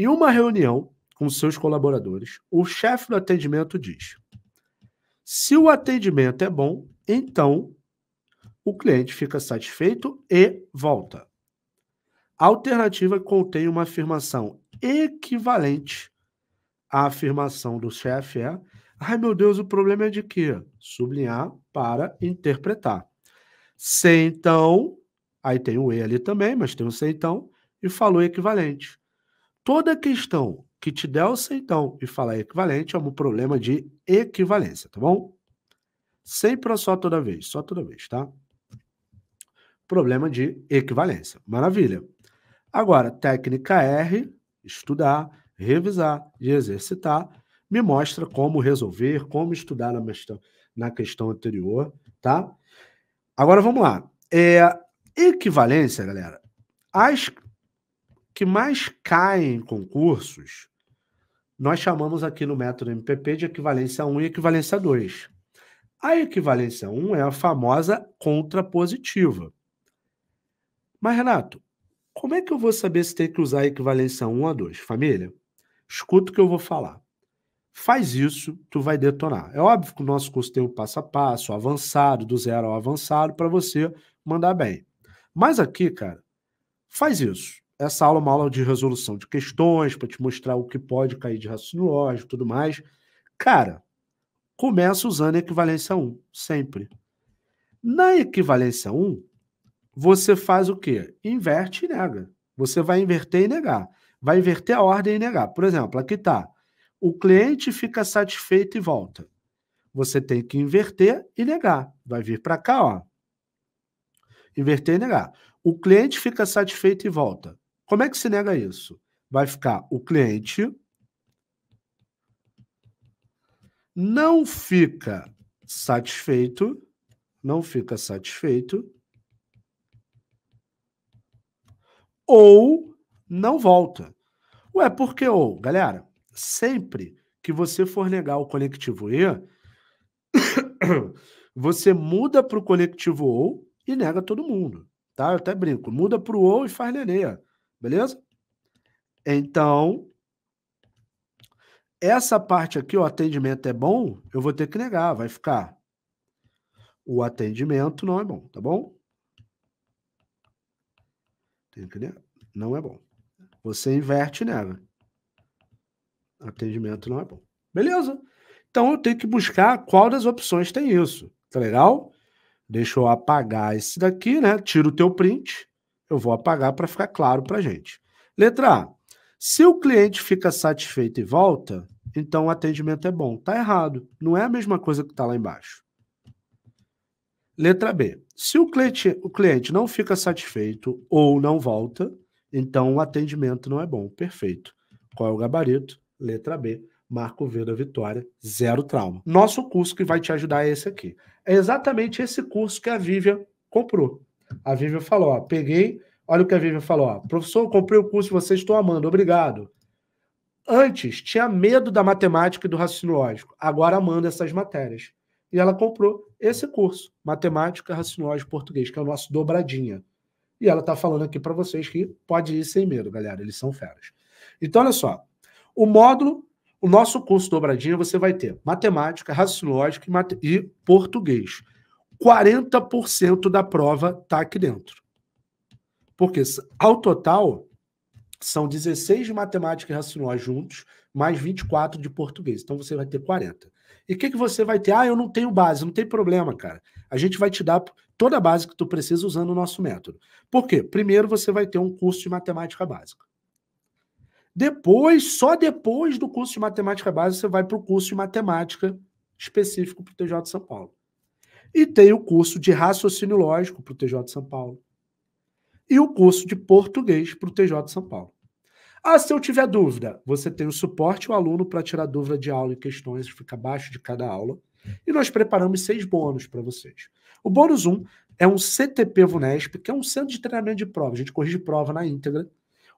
Em uma reunião com seus colaboradores, o chefe do atendimento diz: se o atendimento é bom, então o cliente fica satisfeito e volta. A alternativa contém uma afirmação equivalente à afirmação do chefe é: ai meu Deus, o problema é de quê? Sublinhar para interpretar. Se então, aí tem o E ali também, mas tem o se então, e falou equivalente. Toda questão que te der o centão e falar equivalente é um problema de equivalência, tá bom? Sempre ou só toda vez? Só toda vez, tá? Problema de equivalência. Maravilha. Agora, técnica R, estudar, revisar e exercitar, me mostra como resolver, como estudar na, na questão anterior, tá? Agora vamos lá. É, equivalência, galera. As que mais cai em concursos, nós chamamos aqui no método MPP de equivalência 1 e equivalência 2. A equivalência 1 é a famosa contrapositiva. Mas, Renato, como é que eu vou saber se tem que usar a equivalência 1 a 2? Família, escuta o que eu vou falar. Faz isso, tu vai detonar. É óbvio que o nosso curso tem o um passo a passo, avançado, do zero ao avançado, para você mandar bem. Mas aqui, cara, faz isso essa aula é uma aula de resolução de questões, para te mostrar o que pode cair de raciocínio lógico e tudo mais. Cara, começa usando a equivalência 1, sempre. Na equivalência 1, você faz o quê? Inverte e nega. Você vai inverter e negar. Vai inverter a ordem e negar. Por exemplo, aqui está. O cliente fica satisfeito e volta. Você tem que inverter e negar. Vai vir para cá, ó. Inverter e negar. O cliente fica satisfeito e volta. Como é que se nega isso? Vai ficar o cliente. Não fica satisfeito. Não fica satisfeito. Ou não volta. Ué, por que ou? Galera, sempre que você for negar o conectivo E, você muda para o conectivo ou e nega todo mundo. Tá? Eu até brinco. Muda para o ou e faz nenê. Beleza? Então, essa parte aqui, o atendimento é bom, eu vou ter que negar, vai ficar. O atendimento não é bom, tá bom? Tem que negar. Não é bom. Você inverte e nega. Atendimento não é bom. Beleza? Então eu tenho que buscar qual das opções tem isso. Tá legal? Deixa eu apagar esse daqui, né? Tira o teu print. Eu vou apagar para ficar claro para a gente. Letra A. Se o cliente fica satisfeito e volta, então o atendimento é bom. Está errado. Não é a mesma coisa que está lá embaixo. Letra B. Se o cliente, o cliente não fica satisfeito ou não volta, então o atendimento não é bom. Perfeito. Qual é o gabarito? Letra B. Marco V da Vitória, zero trauma. Nosso curso que vai te ajudar é esse aqui. É exatamente esse curso que a Vivian comprou. A Vivian falou, ó, peguei, olha o que a Vivian falou, ó, professor, comprei o curso vocês, estão amando, obrigado. Antes tinha medo da matemática e do raciocínio lógico, agora amando essas matérias. E ela comprou esse curso, Matemática, Raciocínio Lógico Português, que é o nosso dobradinha. E ela está falando aqui para vocês que pode ir sem medo, galera, eles são feras. Então, olha só, o módulo, o nosso curso dobradinha, você vai ter matemática, raciocínio lógico e, e português. 40% da prova está aqui dentro. Porque ao total são 16 de matemática e racional juntos, mais 24 de português. Então você vai ter 40. E o que, que você vai ter? Ah, eu não tenho base, não tem problema, cara. A gente vai te dar toda a base que tu precisa usando o nosso método. Por quê? Primeiro você vai ter um curso de matemática básica. Depois, só depois do curso de matemática básica, você vai para o curso de matemática específico para o TJ de São Paulo. E tem o curso de raciocínio lógico para o TJ de São Paulo. E o curso de português para o TJ de São Paulo. Ah, se eu tiver dúvida, você tem o suporte o aluno para tirar dúvida de aula e questões, fica abaixo de cada aula. E nós preparamos seis bônus para vocês. O bônus 1 um é um CTP VUNESP, que é um centro de treinamento de prova. A gente corrige prova na íntegra.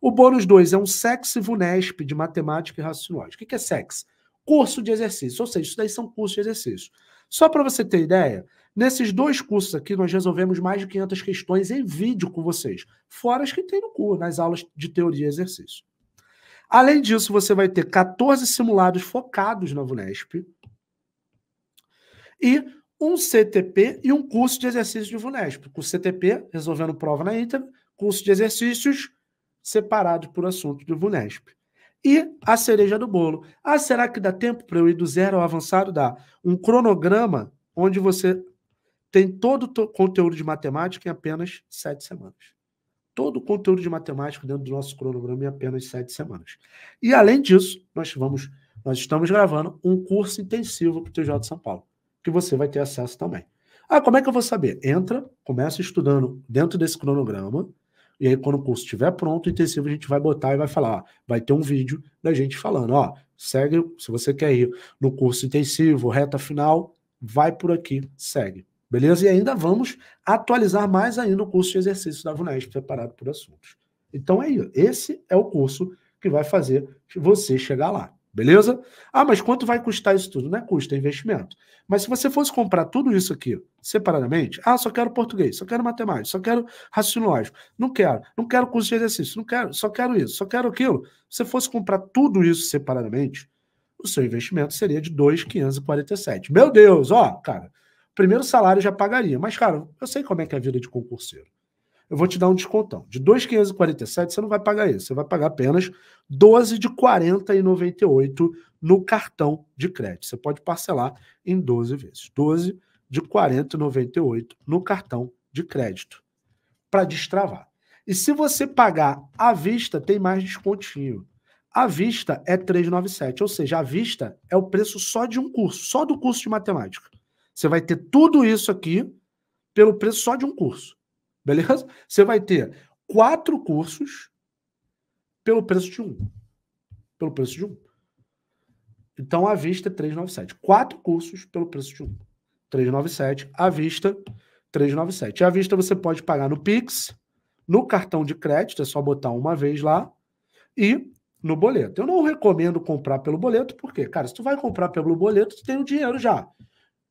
O bônus 2 é um SEX VUNESP de matemática e raciocínio lógico. O que é SEX? Curso de exercício. Ou seja, isso daí são cursos de exercício. Só para você ter ideia, Nesses dois cursos aqui, nós resolvemos mais de 500 questões em vídeo com vocês, fora as que tem no curso, nas aulas de teoria e exercício. Além disso, você vai ter 14 simulados focados na VUNESP e um CTP e um curso de exercícios de VUNESP. Com CTP, resolvendo prova na íntegra, curso de exercícios separado por assunto do VUNESP. E a cereja do bolo. Ah, será que dá tempo para eu ir do zero ao avançado? Dá. Um cronograma onde você tem todo o conteúdo de matemática em apenas sete semanas. Todo o conteúdo de matemática dentro do nosso cronograma em apenas sete semanas. E além disso, nós vamos, nós estamos gravando um curso intensivo para o TJ de São Paulo, que você vai ter acesso também. Ah, como é que eu vou saber? Entra, começa estudando dentro desse cronograma, e aí quando o curso estiver pronto, o intensivo a gente vai botar e vai falar, ó, vai ter um vídeo da gente falando, ó, segue, se você quer ir no curso intensivo, reta final, vai por aqui, segue. Beleza? E ainda vamos atualizar mais ainda o curso de exercícios da VUNESP, preparado por assuntos. Então é isso. Esse é o curso que vai fazer você chegar lá. Beleza? Ah, mas quanto vai custar isso tudo? Não é custo, é investimento. Mas se você fosse comprar tudo isso aqui separadamente, ah, só quero português, só quero matemática, só quero raciocínio lógico, não quero, não quero curso de exercício, não quero, só quero isso, só quero aquilo. Se você fosse comprar tudo isso separadamente, o seu investimento seria de 2,547. Meu Deus, ó, cara, Primeiro salário já pagaria, mas, cara, eu sei como é que é a vida de concurseiro. Eu vou te dar um descontão. De 2,547, você não vai pagar isso. Você vai pagar apenas 12 de 40,98 no cartão de crédito. Você pode parcelar em 12 vezes. 12 de 40,98 no cartão de crédito para destravar. E se você pagar à vista, tem mais descontinho. À vista é 397, ou seja, à vista é o preço só de um curso, só do curso de matemática. Você vai ter tudo isso aqui pelo preço só de um curso. Beleza? Você vai ter quatro cursos pelo preço de um. Pelo preço de um. Então, à vista, 397. Quatro cursos pelo preço de um. 397. À vista, 397. E à vista, você pode pagar no Pix, no cartão de crédito, é só botar uma vez lá, e no boleto. Eu não recomendo comprar pelo boleto, porque, cara, se tu vai comprar pelo boleto, tu tem o dinheiro já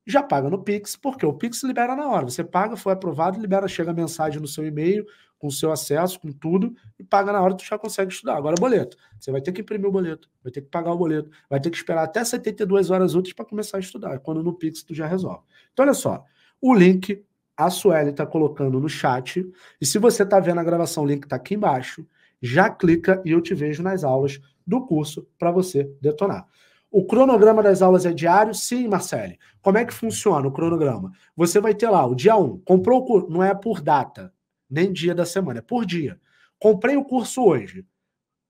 já paga no Pix, porque o Pix libera na hora. Você paga, foi aprovado, libera, chega a mensagem no seu e-mail, com o seu acesso, com tudo, e paga na hora, tu já consegue estudar. Agora, boleto. Você vai ter que imprimir o boleto, vai ter que pagar o boleto, vai ter que esperar até 72 horas úteis para começar a estudar, quando no Pix tu já resolve. Então, olha só, o link a Sueli está colocando no chat, e se você está vendo a gravação, o link está aqui embaixo, já clica e eu te vejo nas aulas do curso para você detonar. O cronograma das aulas é diário? Sim, Marcele. Como é que funciona o cronograma? Você vai ter lá o dia 1, comprou o curso, não é por data, nem dia da semana, é por dia. Comprei o curso hoje.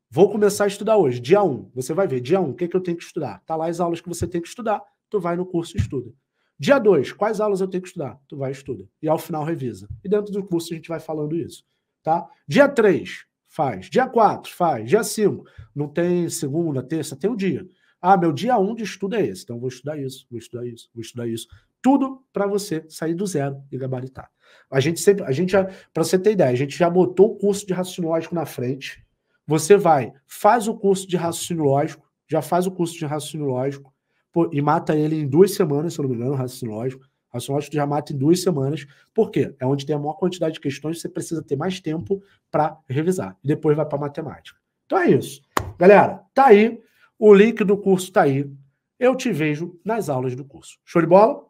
Vou começar a estudar hoje, dia 1. Você vai ver, dia 1, o que, é que eu tenho que estudar? Tá lá as aulas que você tem que estudar, tu vai no curso e estuda. Dia 2, quais aulas eu tenho que estudar? Tu vai e estuda. E ao final revisa. E dentro do curso a gente vai falando isso, tá? Dia 3, faz. Dia 4, faz. Dia 5, não tem segunda, terça, tem o um dia. Ah, meu dia 1 um de estudo é esse, então vou estudar isso, vou estudar isso, vou estudar isso. Tudo para você sair do zero e gabaritar. A gente sempre, a gente já, para você ter ideia, a gente já botou o curso de raciocínio lógico na frente. Você vai, faz o curso de raciocínio lógico, já faz o curso de raciocínio lógico pô, e mata ele em duas semanas, se eu não me engano, raciocínio lógico. Raciocínio lógico já mata em duas semanas. Por quê? É onde tem a maior quantidade de questões, você precisa ter mais tempo para revisar. E depois vai para matemática. Então é isso. Galera, tá aí. O link do curso está aí. Eu te vejo nas aulas do curso. Show de bola?